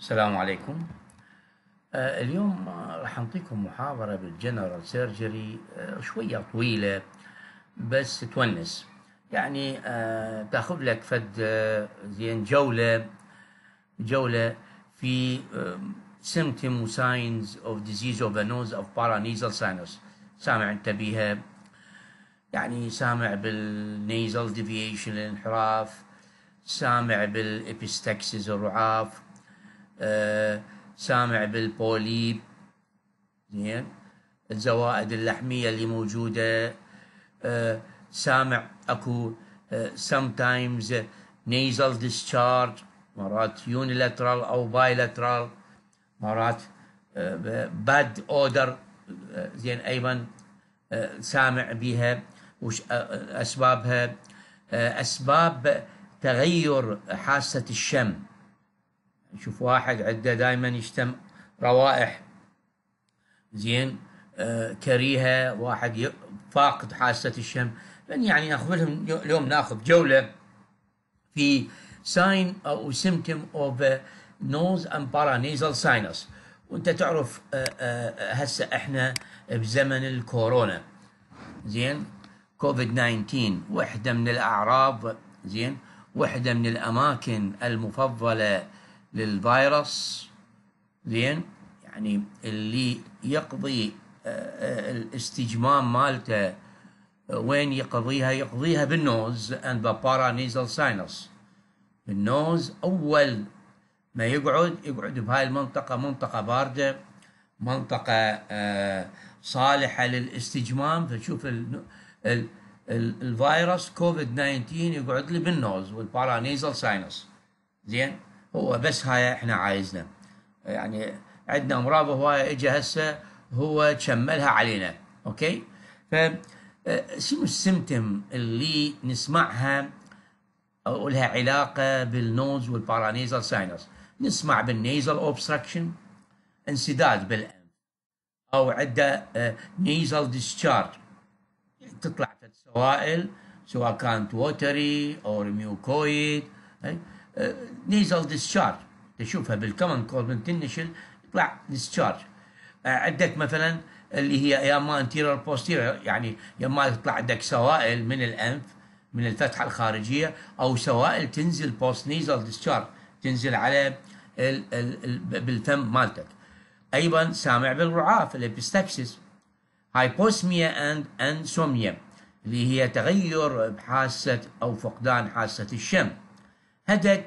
السلام عليكم آه، اليوم راح نعطيكم محاضرة بالجنرال سيرجري آه، شوية طويلة بس تونس يعني آه، تاخذ لك فد زين جولة جولة في symptom signs of disease of the nose of paranasal sinus سامع انت بيها يعني سامع بالنيزل ديفيشن الانحراف سامع بالابيستكسيس الرعاف آه، سامع بالبوليب زين الزوائد اللحميه اللي موجوده آه، سامع اكو آه، sometimes nasal discharge مرات unilateral او bilateral مرات bad odor زين ايضا سامع بها وش اسبابها اسباب تغير حاسه الشم نشوف واحد عنده دائما يشتم روائح زين آه، كريهه واحد فاقد حاسه الشم لان يعني ناخذ لهم اليوم ناخذ جوله في ساين او سيمتوم اوف نوز اند بارانيزال ساينس وانت تعرف آه، آه، هسه احنا بزمن الكورونا زين كوفيد 19 وحده من الاعراض زين وحده من الاماكن المفضله للفيروس زين يعني اللي يقضي آه، آه، الاستجمام مالته آه، وين يقضيها يقضيها بالنوز and the paranasal sinus بالنوز اول ما يقعد يقعد بهاي المنطقه منطقه بارده منطقه صالحه للاستجمام فتشوف ال ال الفيروس كوفيد 19 يقعد لي بالنوز والبارانيزال ساينس زين هو بس هاي احنا عايزنا يعني عندنا امراض هوايه اجى هسه هو كملها علينا اوكي ف آه، شنو السمتم اللي نسمعها او لها علاقه بالنوز والبارانيزال ساينس نسمع بالنيزل اوبستراكشن انسداد بالانف او عنده آه، نيزل ديسشارج تطلع سوائل سواء كانت ووتري او ميوكويد نيزل آه، ديسشارج تشوفها بالكومن كولمن تنشل يطلع ديسشارج آه، عندك مثلا اللي هي يا اما انتيرير بوستيرير يعني يا اما تطلع عندك سوائل من الانف من الفتحه الخارجيه او سوائل تنزل بوست نيزل ديسشارج تنزل على ال ال بالفم مالتك ايضا سامع بالرعاف الابستكسس هايبوسميا اند انسوميا اللي هي تغير بحاسه او فقدان حاسه الشم هدك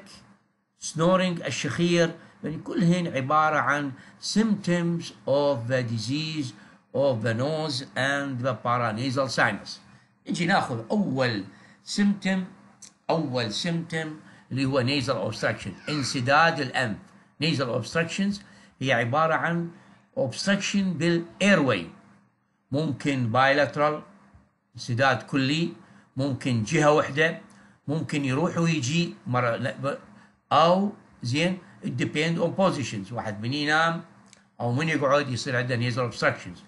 سنورينج الشخير يعني كلهن عبارة عن symptoms of the disease of the nose and the paranasal sinus نجي ناخذ أول symptom أول symptom اللي هو nasal obstruction انسداد الأنف nasal obstructions هي عبارة عن obstruction airway ممكن bilateral انسداد كلي ممكن جهة وحدة ممكن يروح ويجي مرة لا أو زين it depend on positions واحد من ينام أو من يقعد يصير عنده nasal obstructions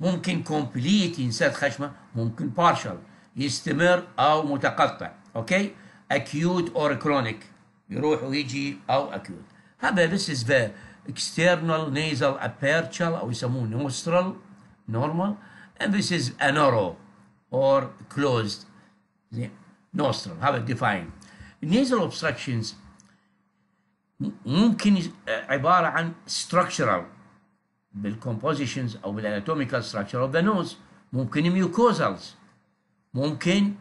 ممكن complete ينسد خشمة ممكن partial يستمر أو متقطع أوكي acute or chronic يروح ويجي أو acute هذا this is the external nasal aperture أو يسموه nostril normal and this is a narrow or closed زين nostril هذا الديفاين nasal obstructions ممكن عبارة عن structural بالcompositions أو بالanatomical structure of the nose ممكن mucosals ممكن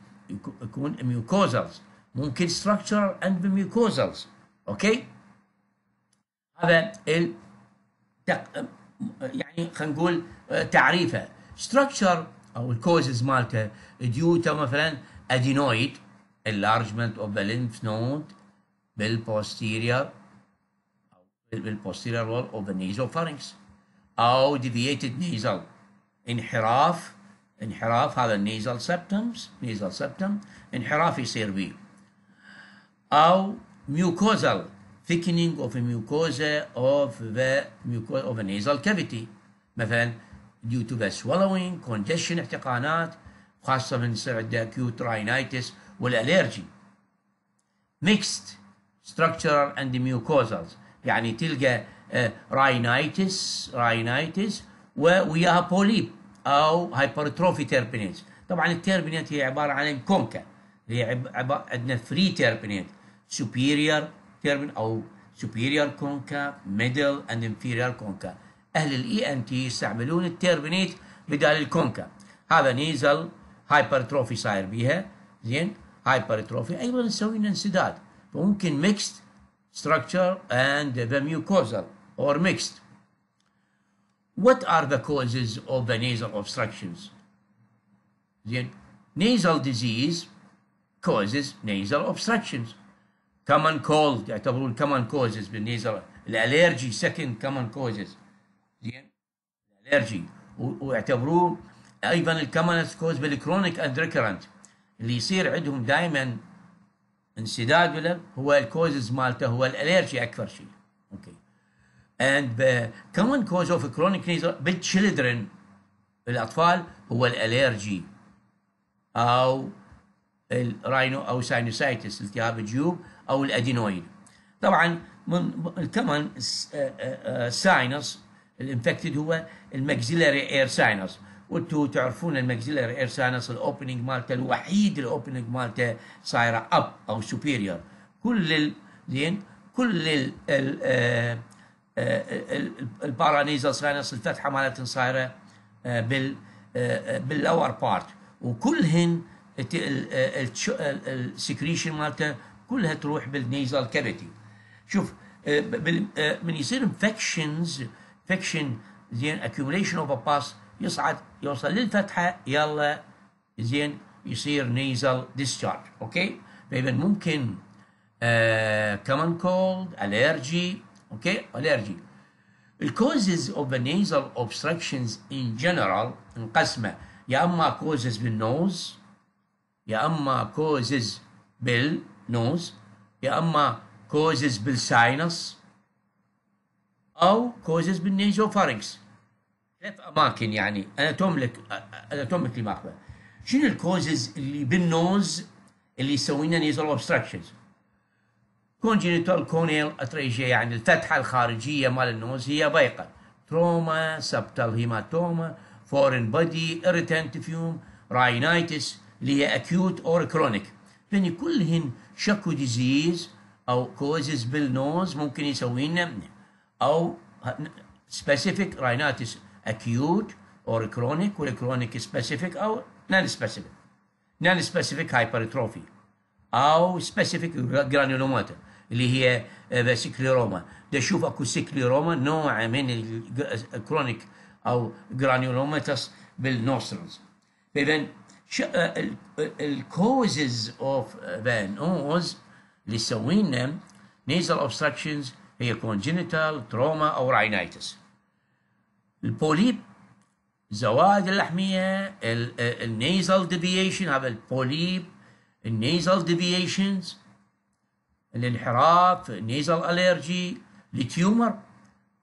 يكون mucosals ممكن structural and mucosals أوكي هذا ال يعني خلينا نقول تعريفه structure أو الكوزز مالته ديوتا مثلا adenoid enlargement of the lymph node بالposterior بالposterior wall of the nasopharynx أو deviated nasal انحراف انحراف هذا nasal septums nasal septum انحراف يصير به أو mucosal thickening of a mucosa of the mucosa of the nasal cavity مثلا due to the swallowing congestion احتقانات خاصة من سعد acute rhinitis والالرجي ميكست ستراكشرال اند ميوكوزالز يعني تلقى راينايتس آه، راينايتس وياها بوليب او هايبرتروفي تيربينيتس طبعا التيربينيت هي عباره عن اللي هي عندنا فري تيربينيت سوبيريور تيربين او سوبيريور كونكا ميدل اند انفيريور كونكا اهل الاي ان e تي يستعملون التيربينيت بدال الكونكا هذا نيزل هايبرتروفي صاير بيها زين هايبرتروفي ايضا نسوي لنا انسداد فممكن ميكست structure and mucosal or mixed what are the causes of the nasal obstructions زين nasal disease causes nasal obstructions common cold يعتبرون common causes بالنيزل الالرجي second common causes زين الالرجي ويعتبروه ايضا الكومنست كوز بالكرونيك اند ريكرنت اللي يصير عندهم دائما انسداد له هو الكوزز مالته هو الالرجي اكثر شيء اوكي اند كومن كوز اوف كرونيك بالتشلدرن الاطفال هو الالرجي او الراينو او ساينوسايتس التهاب الجيوب او الادينويد طبعا من الكمن ساينس الانفكتد هو المكسيلري اير ساينس وانتم تعرفون الماكسيلاري اير ساينس الاوبننج مالته الوحيد الاوبننج مالته صايره اب او سوبيريور كل ال... زين كل ال... ال... آه، آه، البارانيزال ساينس الفتحه مالته صايره آه، بال باللور بارت وكلهن السكريشن مالته كلها تروح بالنيزال كافيتي شوف من يصير انفكشنز انفكشن زين اكيوميشن اوف ا pus يصعد يوصل للفتحه يلا زين يصير نيزل ديسشارج اوكي فاذا ممكن كمان كولد الرجي اوكي الرجي الكوزز اوف ذا نيزل obstructions ان جنرال انقسمه يا اما كوزز بالنوز يا اما كوزز بالنوز يا اما كوزز بالساينس او كوزز بالنيزو فارنكس ثلاث اماكن يعني اناتوميك اناتوميكلي ماخذه شنو الكوزز اللي بالنوز اللي يسوي لنا نيزل اوبستراكشنز كونجينيتال كونيل اتريجيا يعني الفتحه الخارجيه مال النوز هي ضيقه تروما سبتال هيماتوما فورن بودي اريتنت فيوم راينايتس اللي هي اكيوت اور كرونيك يعني كلهن شكو ديزيز او كوزز بالنوز ممكن يسوي لنا او سبيسيفيك راينايتس acute or chronic or chronic specific أو non-specific non-specific hypertrophy أو specific granulomatous اللي هي سكليروما آه، تشوف اكو سكليروما نوع من الكرونيك او جرانيولوماتس بالنوسترلز فاذا الكوزز اوف فان اوز اللي سوينا نيزل اوبستراكشنز هي كونجينيتال تروما او راينايتس البوليب زوائد اللحميه النيزل ديفيشن هذا البوليب النيزل ديفيشنز الانحراف النيزل الرجي التيومر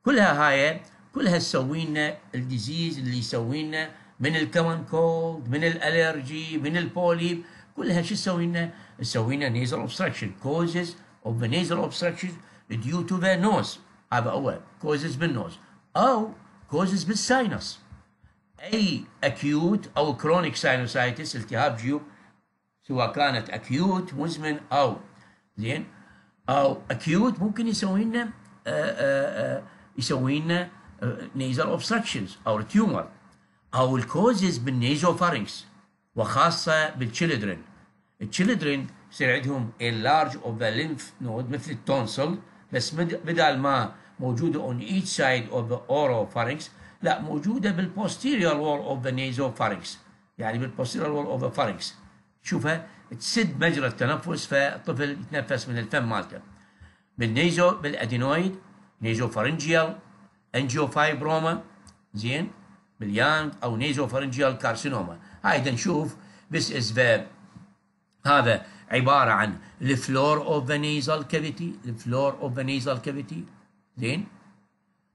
كلها هاي كلها تسوي لنا الديزيز اللي يسوي لنا من الكومن كولد من الالرجي من البوليب كلها شو تسوي لنا؟ تسوي لنا نيزل اوبستراكشن كوزز اوف ذا نيزل اوبستراكشن ديو تو ذا نوز هذا اول كوزز بالنوز او كوزز بالساينس اي اكيوت او كرونيك ساينوسايتس التهاب جيوب سواء كانت اكيوت مزمن او زين او اكيوت ممكن يسوي لنا يسوي لنا نيزل اوبستراكشنز او تيومر او الكوزز بالنيزو بالنيزوفارينكس وخاصه بالتشيلدرن التشيلدرن يصير عندهم اللارج اوف ذا ليمف نود مثل التونسل بس بدل ما موجوده on each side of the oropharynx لا موجوده بالposterior wall of the nasopharynx يعني بالposterior wall of the pharynx شوفها تسد مجرى التنفس فالطفل يتنفس من الفم مالته بالنيزو بالادينويد نيزو فارنجيال زين باليانج او nasopharyngeal carcinoma كارسينوما هاي نشوف this is the هذا عباره عن الفلور اوف ذا نيزال كافيتي الفلور اوف ذا نيزال كافيتي زين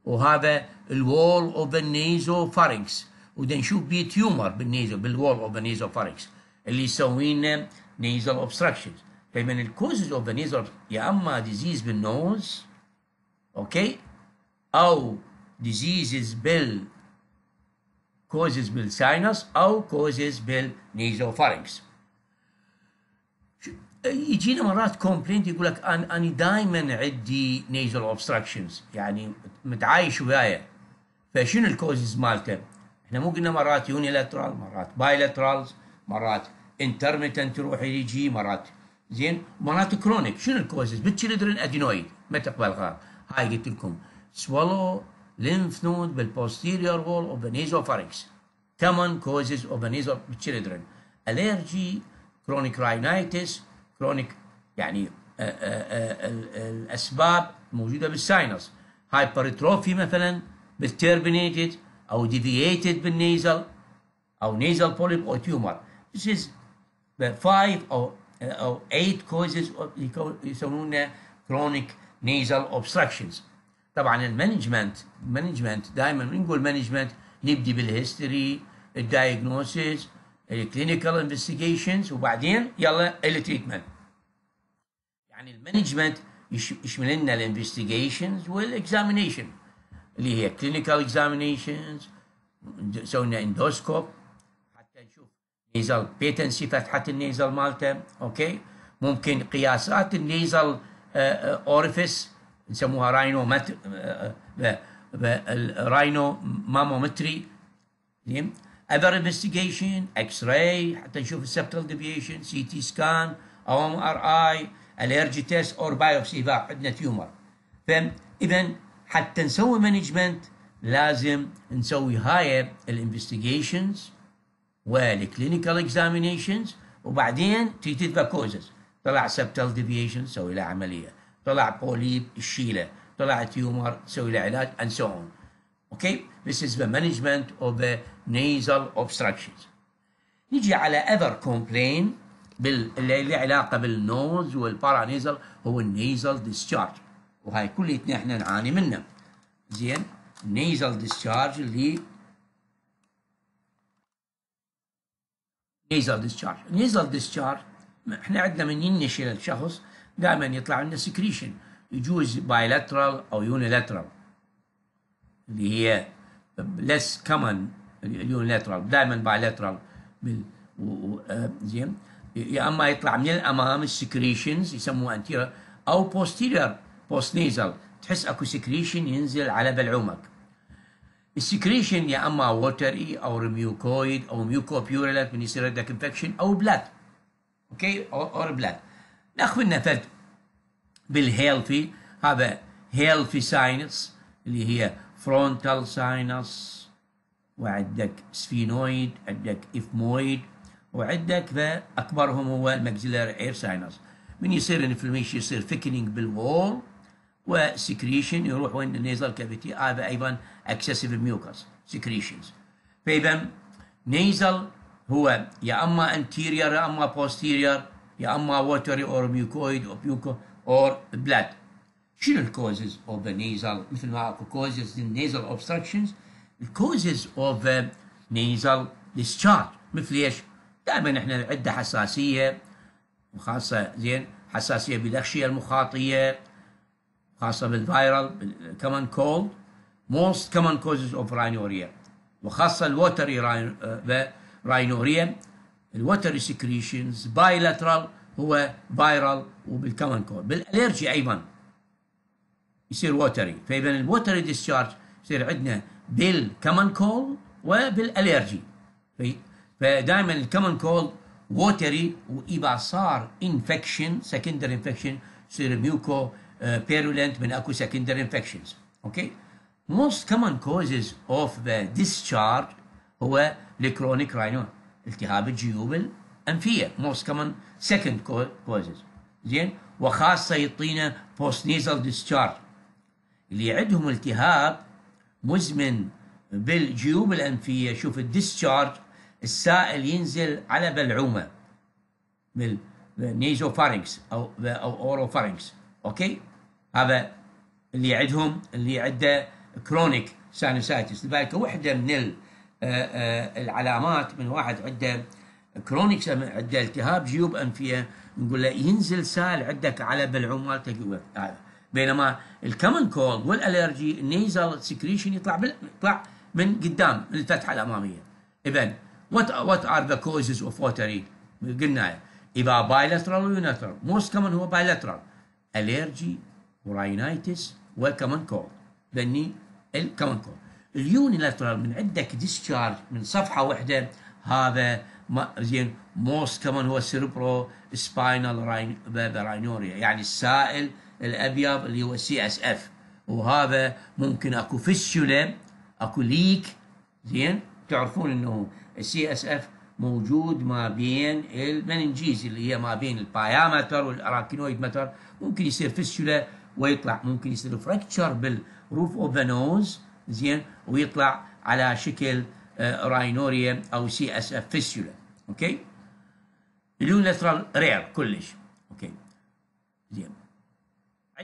وهذا الوول اوف النيزو فارنكس وده نشوف بيه تيومر بالنيزو بالوول اوف النيزو فارنكس اللي يسوي لنا نيزل اوبستراكشنز فمن الكوزز اوف النيزل يا اما ديزيز بالنوز اوكي او ديزيزز بال كوزز بالساينس او كوزز بالنيزو فارنكس يجينا مرات كومبلينت يقول لك انا انا دائما عندي نيزل اوبستراكشنز يعني متعايش وياي فشنو الكوزز مالته؟ احنا مو قلنا مرات يونيلاترال مرات بايلاترالز مرات انترميتنت يروح يجي مرات زين مرات كرونيك شنو الكوزز؟ بالتشلدرن ادينويد ما تقبل غير هاي قلت لكم سوالو لينف نود بالبوستيريور وول اوف نيزو فاركس كومن كوزز اوف نيزو بالتشلدرن الرجي كرونيك راينايتس كرونيك يعني آه، آه، آه، الاسباب موجوده بالساينس هايبرتروفي مثلا بالتيربينيتد او ديفييتد بالنيزل او نيزل بوليب او تيومر This is the five or او 8 causes of يسمونها chronic nasal obstructions طبعا المانجمنت مانجمنت دائما نقول مانجمنت نبدي بالهيستوري الدايجنوسيس الكلينيكال انفستيجيشنز وبعدين يلا التريتمنت يعني المانجمنت يشمل لنا الانفستيجيشنز والاكزامينيشن اللي هي كلينيكال اكزامينيشنز سوينا اندوسكوب حتى نشوف نيزل بيتنسي فتحه النيزل مالته اوكي ممكن قياسات النيزل اورفيس آه، آه، نسموها راينو مت... راينو مامومتري اذر انفستيجيشن اكس راي حتى نشوف السبترال ديفيشن سي تي سكان او ام ار اي الرجي تيست اور بايوبسي اذا عندنا تيومر فاذا حتى نسوي مانجمنت لازم نسوي هاي الانفستيجيشنز والكلينيكال اكزامينيشنز وبعدين تيتي فاكوزز طلع سبتل ديفيشن سوي له عمليه طلع بوليب الشيله طلع تيومر سوي له علاج اند سو اون اوكي this is the management of the nasal obstructions نيجي على other complaint اللي له علاقه بالنوز والبارانيزل هو النيزل ديسشارج وهاي كليتنا احنا نعاني منها زين nasal discharge اللي nasal discharge nasal discharge احنا عندنا من ينشل الشخص دائما يطلع لنا سكريشن يجوز بايلاترال او يونيلاترال اللي هي less common اليونيلاترال دائما بايلاترال زين يا اما يطلع من الامام السكريشنز يسموه انتيرا او بوستيرير بوست نيزل تحس اكو سكريشن ينزل على بلعومك السكريشن يا اما ووتري e، او ريميوكويد او ميوكوبيوريلات من يصير عندك انفكشن او بلاد اوكي اور بلاد ناخذ لنا فد بالهيلثي هذا هيلثي ساينس اللي هي فرونتال ساينس وعندك سفينويد عندك إفمويد وعندك اكبرهم هو المكسيلاري اير ساينس من يصير انفلميشن يصير ثيكنينج بالوول وسكريشن يروح وين النيزل كافيتي هذا ايضا اكسسيف ميوكس سكريشنز فاذا نيزل هو يا اما انتيرير يا اما بوستيرير يا اما ووتري اور ميوكويد او بيوكو اور بلاد شنو الكوزز اوف ذا نيزل مثل ما اكو كوزز للنيزل اوبستراكشنز الكوزز اوف ذا نيزل ديسشارج مثل ايش؟ دائما احنا عندنا حساسيه وخاصه زين حساسيه بالاغشيه المخاطيه خاصه بالفيرال كمان كولد موست كمان كوزز اوف راينوريا وخاصه الوتري راينوريا الوتري سكريشنز بايلاترال هو فيرال وبالكمان كولد بالالرجي ايضا يصير ووتري فاذا الووتري ديسشارج يصير عندنا بالكمن كول وبالالرجي فدائما الكمن كول ووتري واذا صار انفكشن سكندر انفكشن يصير ميوكو بيرولنت آه، من اكو سكندر انفكشنز اوكي موست كومن كوزز اوف ذا ديسشارج هو الكرونيك راينون التهاب الجيوب الانفيه موست كومن سكند كوزز زين وخاصه يعطينا بوست نيزل ديسشارج اللي عندهم التهاب مزمن بالجيوب الانفيه شوف الديسشارج السائل ينزل على بلعومه بالنيزو فارنكس او او اورو فارنكس اوكي هذا اللي عندهم اللي عنده كرونيك سانوسايتس لذلك وحده من آه، آه، العلامات من واحد عنده كرونيك عنده التهاب جيوب انفيه نقول له ينزل سائل عندك على بلعوم مالته هذا بينما الكمن كولد والالرجي النيزل سكريشن يطلع بال... يطلع من قدام من الفتحه الاماميه اذا وات وات ار ذا كوزز اوف ووتري قلنا اذا بايلاترال ويوناترال موست كمن هو بايلاترال الرجي وراينايتس والكمن كولد بني الكمن كولد اليونيلاترال من عندك ديسشارج من صفحه واحده هذا زين موست كمان هو سيربرو سباينال راين راينوريا يعني السائل الابيض اللي هو سي اس اف وهذا ممكن اكو فسيوله اكو ليك زين تعرفون انه السي اس اف موجود ما بين المننجيز اللي هي ما بين البايامتر والاراكينويد متر ممكن يصير فسيوله ويطلع ممكن يصير فركتشر بالروف اوف ذا نوز زين ويطلع على شكل راينوريا آه، او سي اس اف فيسيولا اوكي اليونترال رير كلش اوكي زين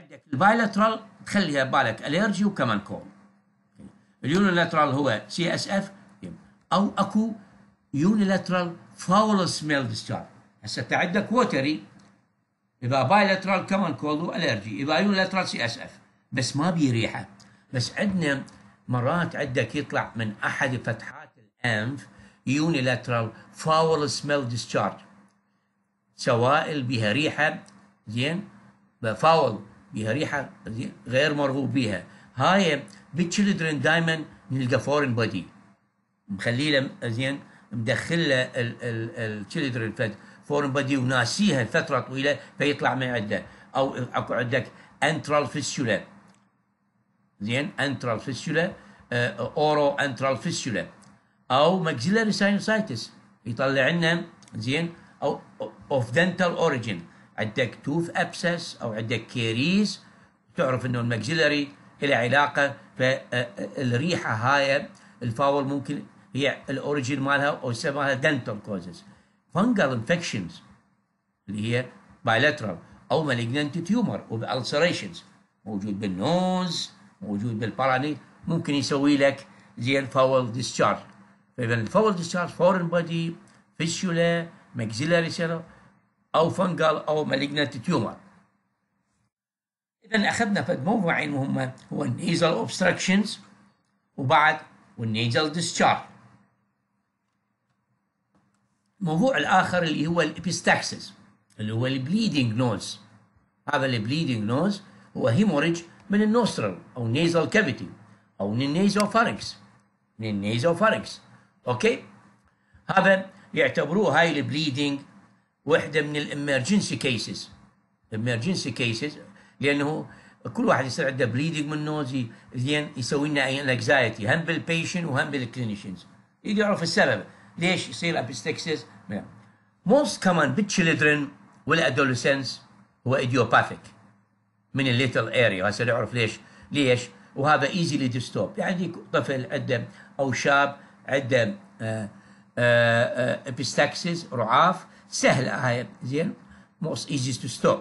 عندك البايلاترال تخليها بالك اليرجي وكمان كول اليونيلاترال هو سي اس اف او اكو يونيلاترال فاول سميل ديسشارج هسه انت عندك ووتري اذا بايلاترال كمان كولد والرجي اذا يونيلاترال سي اس اف بس ما بي ريحه بس عندنا مرات عندك يطلع من احد فتحات الانف يونيلاترال فاول سميل ديسشارج سوائل بها ريحه زين فاول بها ريحه غير مرغوب بها هاي بالتشيلدرن دائما نلقى فورن بودي له زين مدخل له التشيلدرن فورن بودي وناسيها فتره طويله فيطلع من عنده او اكو عندك انترال فيسيولا زين انترال فيسيولا اورو انترال فيسيولا او ماكسيلاري ساينوسايتس يطلع لنا زين او اوف دنتال اوريجين عندك توف ابسس او عندك كيريز تعرف انه المكسلري له علاقه فالريحه هاي الفاول ممكن هي الاوريجين مالها او يسموها دنتال كوزز فنجال انفكشنز اللي هي بايلاترال او مالجننت تيومر وبالسريشنز موجود بالنوز موجود بالبراني ممكن يسوي لك زي الفاول ديسشارج فاذا الفاول ديسشارج فورن بودي فيسيولا ماكسيلاري سيرو او فنجال او مالجنت تيومر اذا اخذنا فد موضوعين وهم هو النيزل اوبستراكشنز وبعد والنيزل ديسشارج الموضوع الاخر اللي هو الابيستاكسس اللي هو البليدنج نوز هذا البليدنج نوز هو هيموريج من النوسترال او نيزل كافيتي او من النيزو فاركس من النيزو فاركس اوكي هذا يعتبروه هاي البليدنج وحده من الامرجنسي كيسز امرجنسي كيسز لانه كل واحد يصير عنده بليدنج من نوزي زين يسوي لنا انكزايتي هم بالبيشن وهم بالكلينيشنز يجي يعرف السبب ليش يصير ابيستكسس موست كمان بالتشلدرن والادولسنس هو ايديوباثيك من الليتل اريا هسه نعرف ليش ليش وهذا ايزيلي ديستوب يعني طفل عنده او شاب عنده ابيستكسس آه، آه، آه، رعاف سهلة آية، هاي زين most easy to stop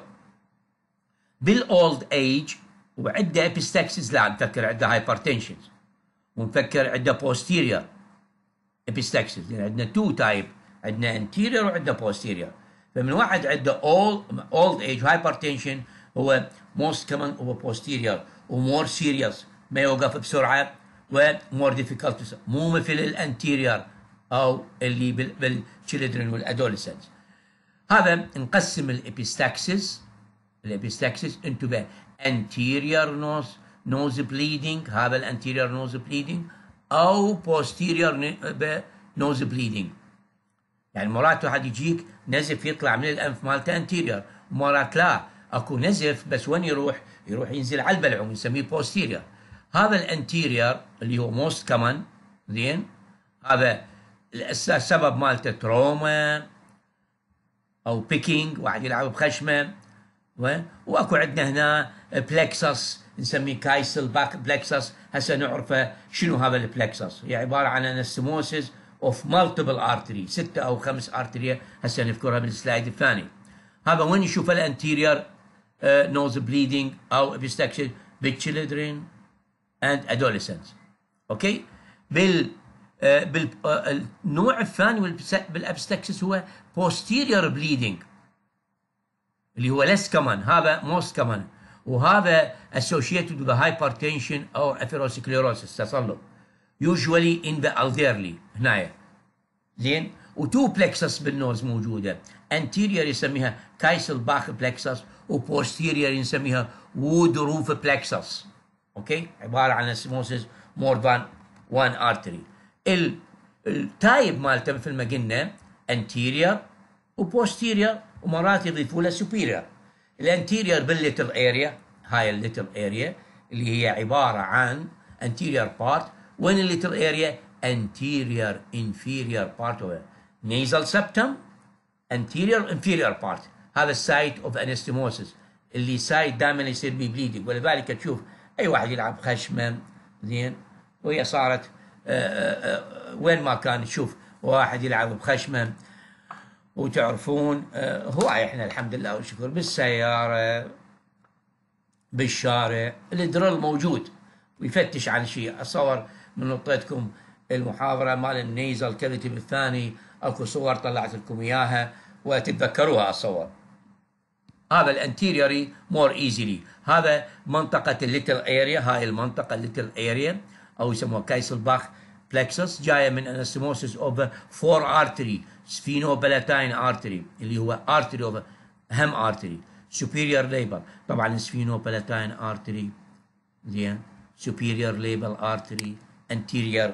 بالاولد ايج وعندها epistaxis لا نفكر عندها hypertension ونفكر عندها posterior epistaxis يعني عندنا تو تايب عندنا anterior وعندنا posterior فمن واحد عنده old old age hypertension هو most common هو posterior ومور serious ما يوقف بسرعه ومور difficult مو مثل الانتيريور او اللي بالشيلدرن والادولسنت هذا نقسم الابيستاكسيس الابيستاكسيس انتو ذا anterior nose nose bleeding هذا الانتيريور نوز بليدنج او posterior nose bleeding يعني مرات واحد يجيك نزف يطلع من الانف مالته انتيريور مرات لا اكو نزف بس وين يروح؟ يروح ينزل على البلعوم نسميه بوستيريور هذا الانتيريور اللي هو موست كمان زين هذا السبب مالته تروما او بيكينج واحد يلعب بخشمه واكو عندنا هنا بلكسس نسميه كايسل باك بلكسس هسه نعرفه شنو هذا البلكسس هي عباره عن انستموسيس اوف مالتيبل ارتري ستة او خمس ارتريا هسه نذكرها بالسلايد الثاني هذا وين يشوف الانتيريور نوز بليدنج او ابستكشن بالتشيلدرين اند ادوليسنس اوكي بال النوع الثاني بالابستكسس هو posterior bleeding اللي هو less common هذا most common وهذا associated with hypertension or atherosclerosis تصلب usually in the elderly هنايا زين و two plexus بالنوز موجوده anterior يسميها كايسل باخ بلكسس posterior يسميها وود روف بلكسس اوكي عباره عن اسموسيس مور ذان وان artery التايب مالته مثل ما قلنا انتيريور وبوستيريور ومرات يضيفوا له سوبيريور الانتيريور بالليتل اريا هاي الليتل اريا اللي هي عباره عن انتيريور بارت وين الليتل اريا انتيريور انفيريور بارت of nasal سبتم انتيريور انفيريور بارت هذا السايت اوف انستيموسس اللي سايت دائما يصير بي بليدنج ولذلك تشوف اي واحد يلعب خشمه زين وهي صارت آه، آه، آه، وين ما كان تشوف واحد يلعب بخشمه وتعرفون هواي احنا الحمد لله والشكر بالسياره بالشارع الدرل موجود ويفتش عن شيء اتصور من نطيتكم المحاضره مال النيزه الكذب الثاني اكو صور طلعت لكم اياها وتتذكروها اتصور هذا الانتيريوري مور ايزيلي هذا منطقه الليتل اريا هاي المنطقه الليتل اريا او يسموها كايسل باخ بلكسس جايه من انستموسيس اوف فور ارتري سفينو بلاتاين ارتري اللي هو ارتري اوف هم ارتري سوبيريور ليبل طبعا سفينو بلاتاين ارتري زين سوبيريور ليبل ارتري انتيريور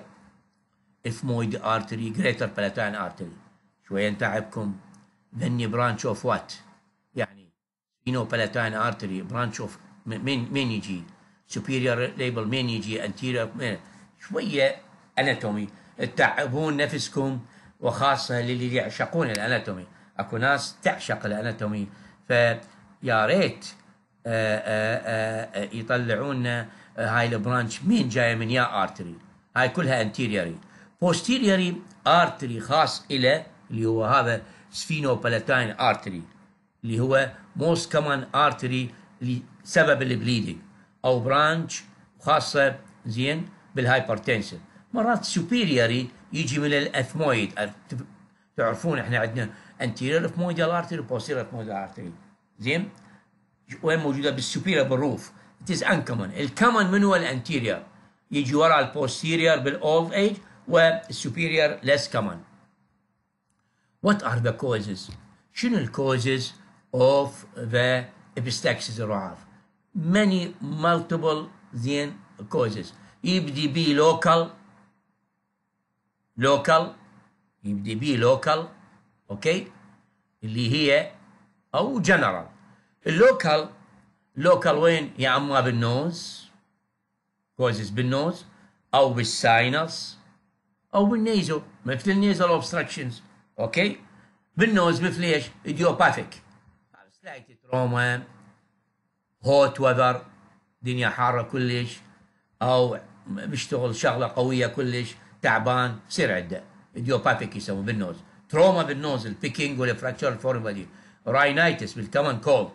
افمويد ارتري جريتر بلاتاين ارتري شويه نتعبكم ذني برانش اوف وات يعني سفينو بلاتاين ارتري برانش اوف من من يجي superior label مين يجي anterior مين. Eh, شويه اناتومي تتعبون نفسكم وخاصه للي يعشقون الاناتومي اكو ناس تعشق الاناتومي فيا ريت آه، آه، آه، يطلعون هاي البرانش مين جايه من يا ارتري هاي كلها انتيريوري بوستيريوري ارتري خاص الى اللي هو هذا سفينو ارتري اللي هو موست كمان ارتري لسبب البليدنج او برانش خاصه زين بالهايبرتنسيف مرات سوبيريوري يجي من الاثمويد تعرفون احنا عندنا انتيرير اثمويد ارتري وبوستيرير اثمويد ارتري زين وين موجوده بالسوبيريور بالروف it is uncommon الكمن من هو الانتيرير يجي وراء البوستيرير بالاولد ايج والسوبيريور ليس common وات ار ذا كوزز شنو الكوزز اوف ذا epistaxis الرعاف many multiple then causes يبدي بي local local يبدي بي local اوكي اللي هي او general اللوكال local وين يا اما بالنوز causes بالنوز او بالساينس او بالنيزو مثل النيزل obstructions اوكي بالنوز مثل ايش؟ idiopathic slight trauma هوت وذر دنيا حاره كلش او بيشتغل شغله قويه كلش تعبان يصير عنده ايديوباثيك يسموه بالنوز تروما بالنوز البيكينج والفراكشر بادي راينايتس بالكمن كولد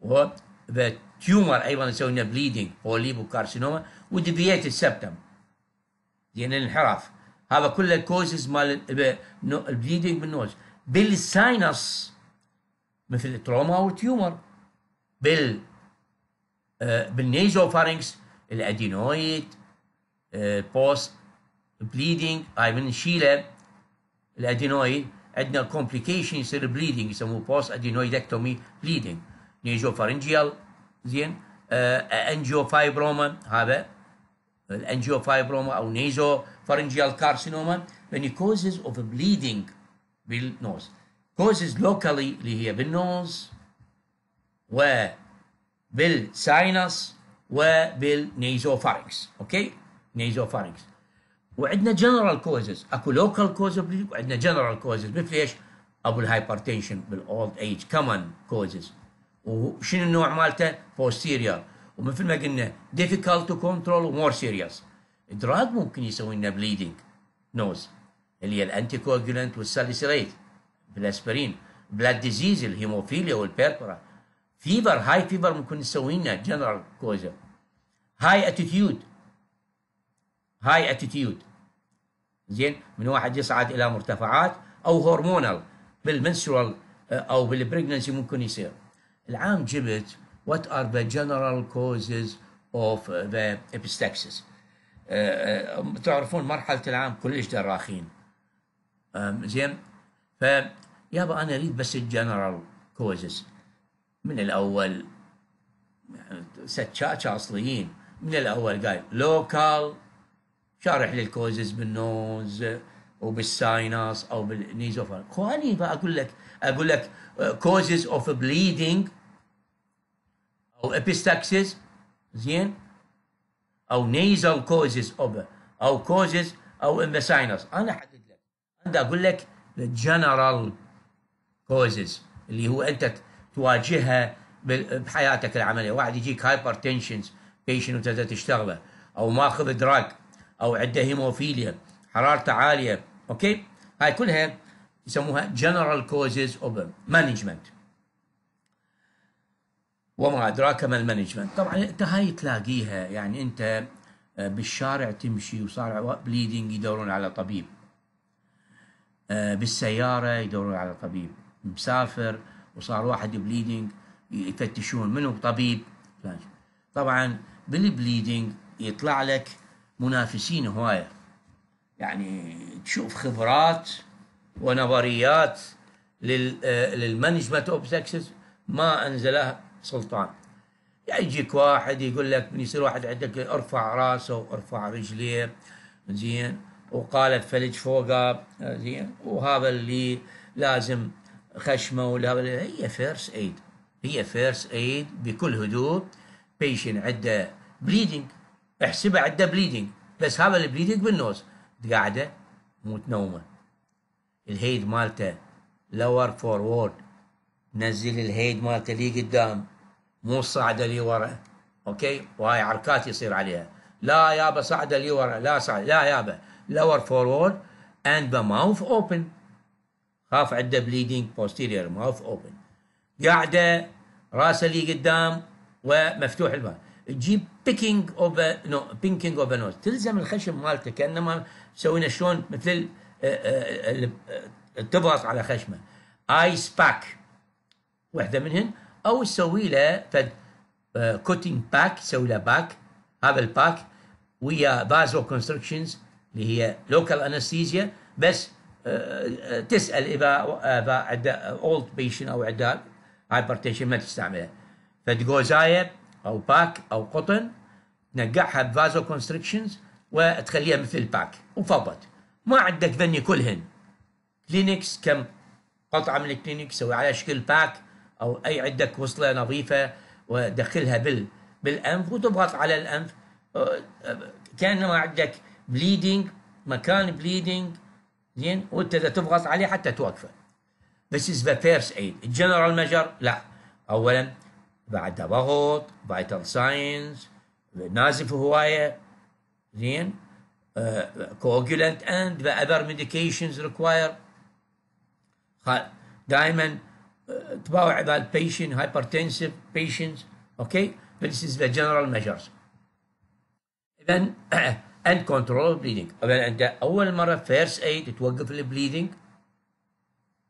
و تيومر ايضا يسوي لنا بليدنج بوليبو كارسينوما ودبيات السبتم زين الانحراف هذا كله كوزز مال البليدنج بالنوز بالساينس مثل التروما والتيومر بال آه، بالنيزوفارينكس الادينويد بوست بليدنج هاي من نشيله الادينويد عندنا كومبليكيشن يصير بليدنج يسموه بوست ادينويدكتومي بليدنج نيزوفارينجيال زين انجيو آه، فايبروما هذا الانجيو فايبروما او نيزو فارنجيال كارسينوما when it causes of bleeding بالنوز causes locally اللي هي بالنوز و بالساينس وبالنيزوفارينكس اوكي نيزوفارينكس وعندنا جنرال كوزز اكو لوكال كوز وعندنا جنرال كوزز مثل ايش؟ ابو الهايبرتنشن بالاولد ايج كمان كوزز وشنو النوع مالته؟ بوستيريور ومثل ما قلنا difficult to control ومور سيريس دراج ممكن يسوي لنا بليدنج نوز اللي هي الانتي كوجولنت والساليسيريت بالاسبرين بلاد ديزيز الهيموفيليا والبيربرا فيفر هاي فيفر ممكن نسوينا جنرال كوزا هاي اتيتيود هاي اتيتيود زين من واحد يصعد الى مرتفعات او هرمونال بالمنسترال آه، او بالبريجنسي ممكن يصير العام جبت وات ار ذا جنرال كوزز اوف ذا epistaxis آه، آه، تعرفون مرحله العام كلش دراخين زين فيابا انا اريد بس الجنرال كوزز من الاول ستشاتش اصليين من الاول قال لوكال شارح للكوزز بالنوز وبالساينس او بالنيزوفر خواني فاقول لك اقول لك كوزز اوف بليدنج او ابيستاكسيس زين او نيزل كوزز اوف او كوزز او ان ذا ساينس انا احدد لك انا اقول لك الجنرال كوزز اللي هو انت تواجهها بحياتك العمليه واحد يجيك هايبر تنشنز بيشن وتبدا تشتغله او ماخذ دراج او عنده هيموفيليا حرارته عاليه اوكي هاي كلها يسموها جنرال كوزز اوف مانجمنت وما ادراك ما المانجمنت طبعا انت هاي تلاقيها يعني انت آه، بالشارع تمشي وصار بليدنج يدورون على طبيب آه، بالسياره يدورون على طبيب مسافر وصار واحد بليدنج يفتشون منو طبيب طبعا بالبليدنج يطلع لك منافسين هوايه يعني تشوف خبرات ونظريات للمانجمنت اوف سكسس ما انزله سلطان يجيك واحد يقول لك من يصير واحد عندك ارفع راسه وارفع رجليه زين وقالت فلج فوقه زين وهذا اللي لازم خشمه ولا هي فيرس ايد هي فيرس ايد بكل هدوء بيشن عنده بليدنج احسبها عنده بليدنج بس هذا البليدنج بالنوز قاعده متنومه الهيد مالته لور فورورد نزل الهيد مالته لي قدام مو صاعده لي ورا اوكي وهاي عركات يصير عليها لا يابا صاعده لي ورا لا صعده لا يابا لور فورورد اند ذا ماوث اوبن خاف عنده بليدنج بوستيريور ماوث اوبن قاعده راسه لي قدام ومفتوح الباب تجيب بيكينج اوف نو بينكينج اوف نوز تلزم الخشم مالته كانما سوينا شلون مثل آه، آه، آه، تضغط على خشمه ايس باك وحده منهن او تسوي له فد كوتينج باك تسوي له باك هذا الباك ويا بازو كونستركشنز اللي هي لوكال انستيزيا بس تسال اذا اذا اولد بيشن او عنده هايبرتنشن ما تستعمله فتقول زاير او باك او قطن تنقعها بفازو كونستريكشنز وتخليها مثل الباك وفضت ما عندك ذني كلهن كلينكس كم قطعه من الكلينكس سوي على شكل باك او اي عندك وصله نظيفه ودخلها بال بالانف وتضغط على الانف أه، أه، كانما عندك بليدنج مكان بليدنج زين وانت اذا تضغط عليه حتى توقفه. This is the first aid. General measure لا. اولا بعد ضغط، vital signs، نازف هوايه. زين؟ uh, coagulant and the other medications require. دائما تباوع ذا البيشن هايبرتنسيف بيشنز اوكي؟ This is the general measures. اذا and of bleeding اولا انت اول مره first aid توقف البليدنج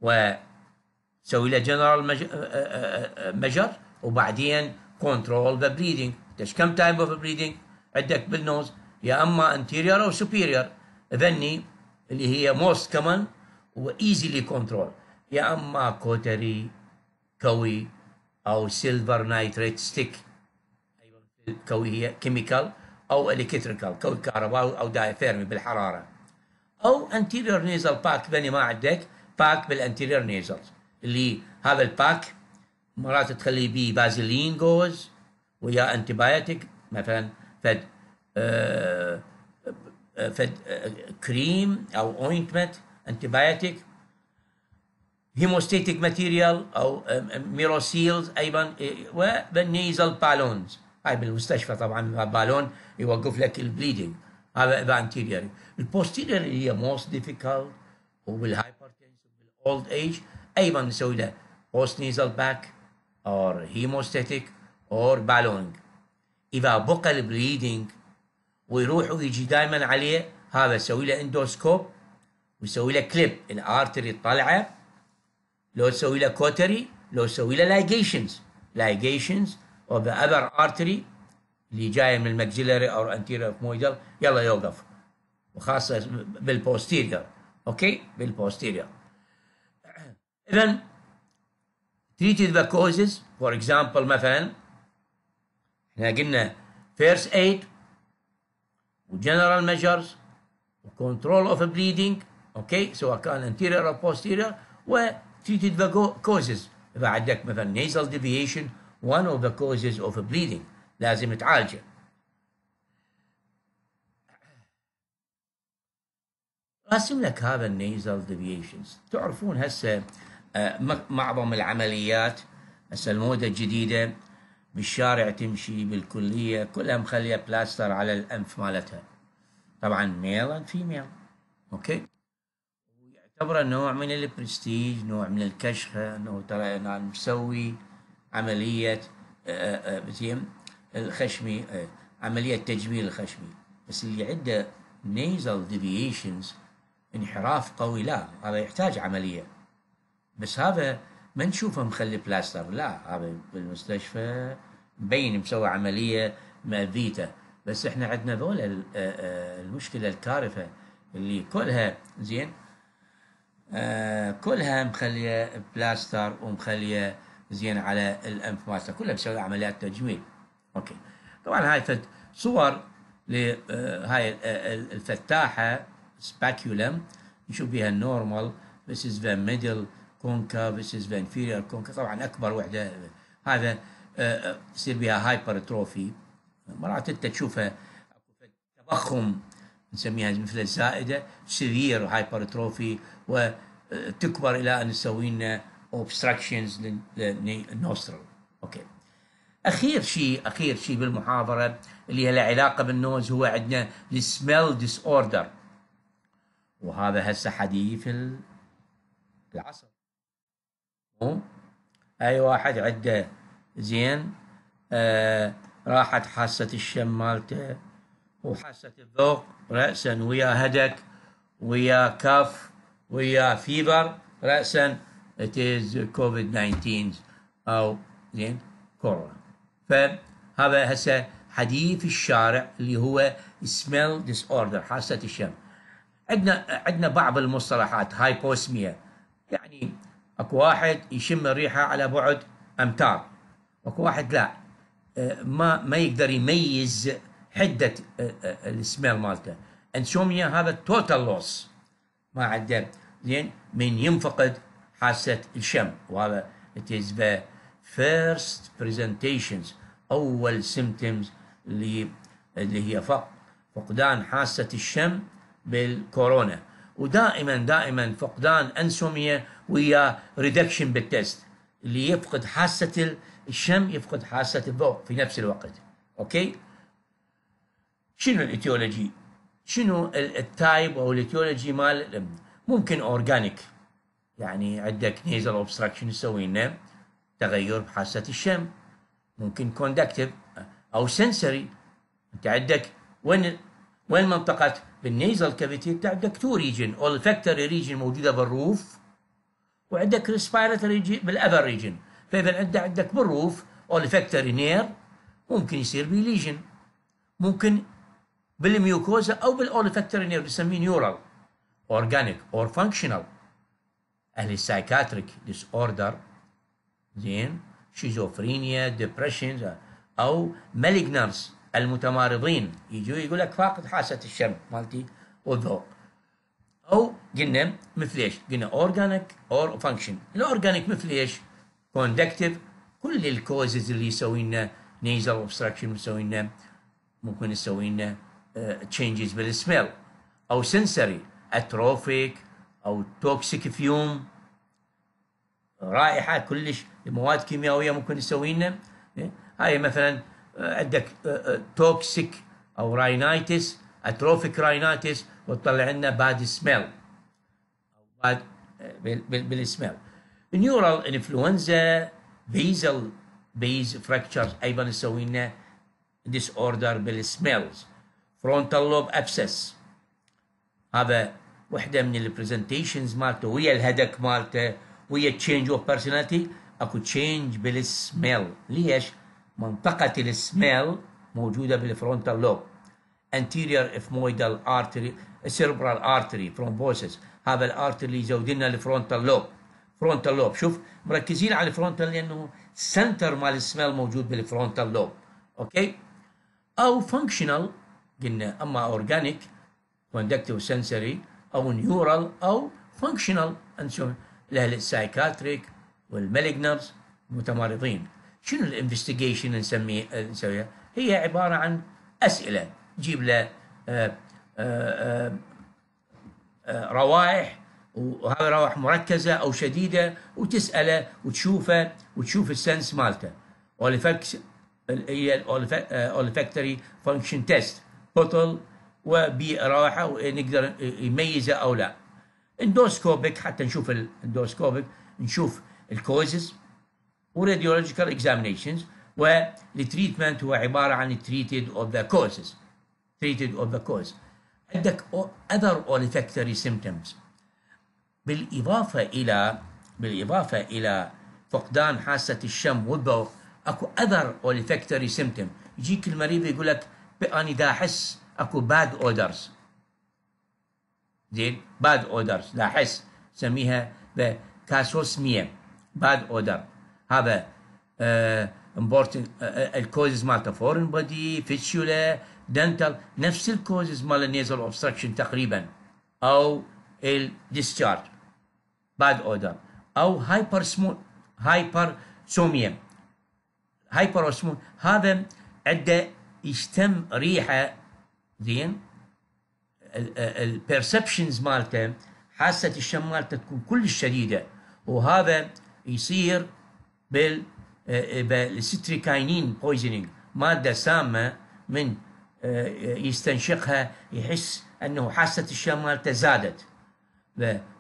وتسوي له جنرال آه، آه، آه، measure وبعدين control the bleeding. ايش كم تايب اوف بريدنج عندك بالنوز يا اما انتيريور او سوبيريور ذني اللي هي موست كمان وايزلي كنترول يا اما كوتري كوي او سيلفر نايتريت ستيك كوي هي كيميكال او الكتريكال كوي كهرباء او دايفيرمي بالحراره او انتيريور نيزل باك بني ما عندك باك بالانتيريور نيزل اللي هذا الباك مرات تخلي بي بازلين جوز ويا انتي بايوتيك مثلا فد آه، آه، فد كريم آه، او اوينتمنت انتي بايوتيك هيموستيتيك ماتيريال او ميروسيلز ايضا والنيزل بالونز هاي بالمستشفى طبعا بالون يوقف لك البليدنج هذا اذا انتيريوري البوستيريور اللي هي موست ديفيكالت وبالهايبرتنشن بالاولد ايج ايضا نسوي له بوست نيزل باك اور هيموستاتيك اور بالونج اذا بقى البليدنج ويروح ويجي دائما عليه هذا سوي له اندوسكوب ويسوي له كليب الارتري الطالعه لو تسوي له كوتري لو تسوي له لايجيشنز لايجيشنز of the other artery اللي جايه من المكسيلاري او anterior ethmoidal يلا يوقف وخاصه بالposterior اوكي بالposterior اذا treated the causes for example مثلا احنا قلنا first aid و general measures و control of bleeding اوكي سواء كان anterior او posterior و treated the causes اذا عندك مثلا nasal deviation one of the causes of bleeding لازم تعالجه راسم لك هذا النيزل ديفيشنز تعرفون هسه آه، معظم العمليات هسه الموضة الجديدة بالشارع تمشي بالكلية كلها مخلية بلاستر على الأنف مالتها طبعا ميل اند فيميل اوكي ويعتبره نوع من البرستيج نوع من الكشخة انه ترى انا مسوي عمليه آه، آه، آه، الخشمي عمليه تجميل الخشمي بس اللي عنده nasal deviations انحراف قوي لا هذا يحتاج عمليه بس هذا ما نشوفه مخلي بلاستر لا هذا بالمستشفى مبين مسوي عمليه مأذيته بس احنا عندنا ذول المشكله الكارثه اللي كلها زين آه كلها مخليه بلاستر ومخليه زين على الانف مالته كلها مسوي عمليات تجميل اوكي طبعا هاي فد صور لهاي آه، آه، الفتاحه سباكيولم نشوف بها النورمال this is the middle concave this is the inferior concave طبعا اكبر وحده هذا آه، يصير بها هايبرتروفي مرات انت تشوفها تضخم نسميها مثل الزائده سيفير هايبرتروفي وتكبر الى ان تسوي لنا obstructions للنوسترال اوكي اخير شيء اخير شيء بالمحاضره اللي له علاقه بالنوز هو عندنا السميل ديس اوردر وهذا هسه حديث العصر مو اي واحد عنده زين آه راحت حاسه الشم مالته وحاسه الذوق راسا ويا هدك ويا كف ويا فيبر راسا it is COVID-19 او زين كورونا فهذا هسه حديث الشارع اللي هو سميل ديس اوردر حاسه الشم عندنا عندنا بعض المصطلحات هايبوسميا يعني اكو واحد يشم الريحه على بعد امتار اكو واحد لا أه، ما ما يقدر يميز حده أه، أه، السميل مالته انسوميا هذا توتال لوس ما عنده زين من ينفقد حاسة الشم وهذا it is the first presentations أول symptoms اللي اللي هي فق فقدان حاسة الشم بالكورونا ودائما دائما فقدان أنسوميا ويا reduction بالتست اللي يفقد حاسة الشم يفقد حاسة الضوء في نفس الوقت أوكي شنو الاتيولوجي شنو التايب أو الاتيولوجي مال ممكن أورجانيك يعني عندك نيزل اوبستراكشن يسوي لنا تغير بحاسه الشم ممكن كوندكتيف او سنسري انت عندك وين وين منطقه بالنيزل كافيتي انت عندك تو ريجن اولفكتوري ريجن موجوده بالروف وعندك ريسبيراتوري بالابر ريجن فاذا انت عندك بالروف اولفكتوري نير ممكن يصير بي ليجن ممكن بالميوكوزا او بالاولفكتوري نير بنسميه نيورال اورجانيك اور فانكشنال اهل السايكاتريك ديس اوردر زين شيزوفرينيا ديبرشن او مالجنرز المتمارضين يجوا يقول لك فاقد حاسه الشم مالتي والذوق او قلنا مثل ايش؟ قلنا اورجانيك اور فانكشن الاورجانيك مثل ايش؟ كوندكتيف كل الكوزز اللي يسوي لنا نيزل اوبستراكشن يسوي لنا ممكن يسوي لنا تشينجز بالسميل او سنسري اتروفيك او التوكسيك فيوم رائحه كلش مواد كيميائيه ممكن تسوي لنا إيه؟ هاي مثلا آه، عندك توكسيك آه، آه، او راينايتس اتروفيك راينايتس وتطلع لنا باد سميل او باد بالسميل نيورال انفلونزا بيزل بيز فراكتشرز ايضا تسوي لنا ديس اوردر بالسميلز فرونتال لوب ابسس هذا وحده من البرزنتيشنز مالته ويا الهدك مالته ويا تشينج اوف بيرسوناليتي اكو تشينج بالسميل ليش؟ منطقة السميل موجودة بالفرونتال لوب anterior افمويدال artery cerebral artery thrombosis هذا الارتري يزود لنا الفرونتال لوب فرونتال لوب شوف مركزين على الفرونتال لانه سنتر مال السميل موجود بالفرونتال لوب اوكي او فانكشنال قلنا اما اورجانيك كوندكتيف سنسري او نيورال او فانكشنال انسوم للسايكاتريك والمالجنرز متمرضين شنو الانفستيجيشن نسميه نسويها هي عباره عن اسئله جيب له آه، آه، آه، روائح وهذه روائح مركزه او شديده وتساله وتشوفه وتشوف السنس مالته اوليفكس هي اوليفكتوري فانكشن تيست بوتل وبراحه نقدر يميزه او لا اندوسكوبيك حتى نشوف الاندوسكوبيك نشوف الكوزز وراديولوجيكال اكزامينيشنز والتريتمنت هو عباره عن تريتد اوف ذا كوزز تريتد اوف ذا كوز عندك اذر اوليفكتوري سيمبتومز بالاضافه الى بالاضافه الى فقدان حاسه الشم والذوق اكو اذر اوليفكتوري سيمبتوم يجيك المريض يقول لك اني دا احس اكو باد اودرز زين باد اودرز لاحظ سميها ميه باد اودر هذا امبورتنت آه، آه، الكوزز مالته فورن بودي فيتشولا دنتال نفس الكوزز مال النيزل اوبستراكشن تقريبا او الديسشارج باد اودر او هايبر سمول هايبر سوميوم هايبر هذا عنده يشتم ريحه زين البيرسبشنز مالته حاسه الشم مالته تكون كلش شديده وهذا يصير بال اه، اه، بالستريكاينين بويزنينج ماده سامه من اه، يستنشقها يحس انه حاسه الشم مالته زادت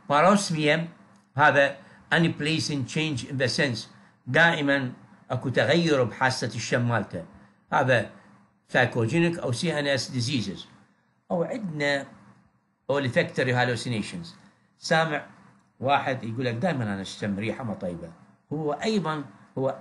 باروسميا هذا اني ان تشينج ان ذا سنس دائما اكو تغير بحاسه الشم مالته هذا psychogenic او سي ان اس ديزيزز او عندنا olfactory hallucinations سامع واحد يقول لك دائما انا اشم ريحه ما طيبه هو ايضا هو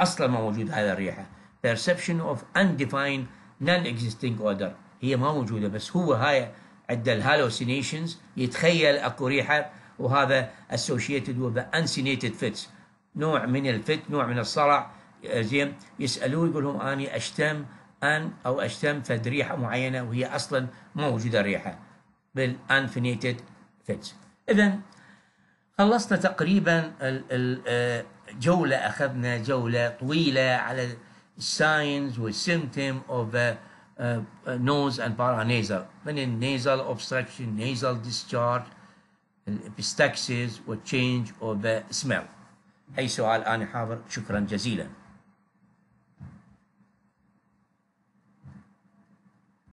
اصلا ما موجود هذا الريحه perception of undefined non-existing odor هي ما موجوده بس هو هاي عند الهالوسينيشنز يتخيل اكو ريحه وهذا associated with the uncinated fits نوع من الفت نوع من الصرع آه، زين يسالوه يقول لهم اني اشتم أن أو أشتم فد ريحة معينة وهي أصلا موجودة الريحة بالأنفينيتد فيتس إذا خلصنا تقريبا الجولة آه، أخذنا جولة طويلة على signs والsymptom of a, آه، a, آه، nose and paranasal من النازل obstruction nasal discharge الابستاكسيز والتشينج اوف سميل أي سؤال أنا حاضر شكرا جزيلا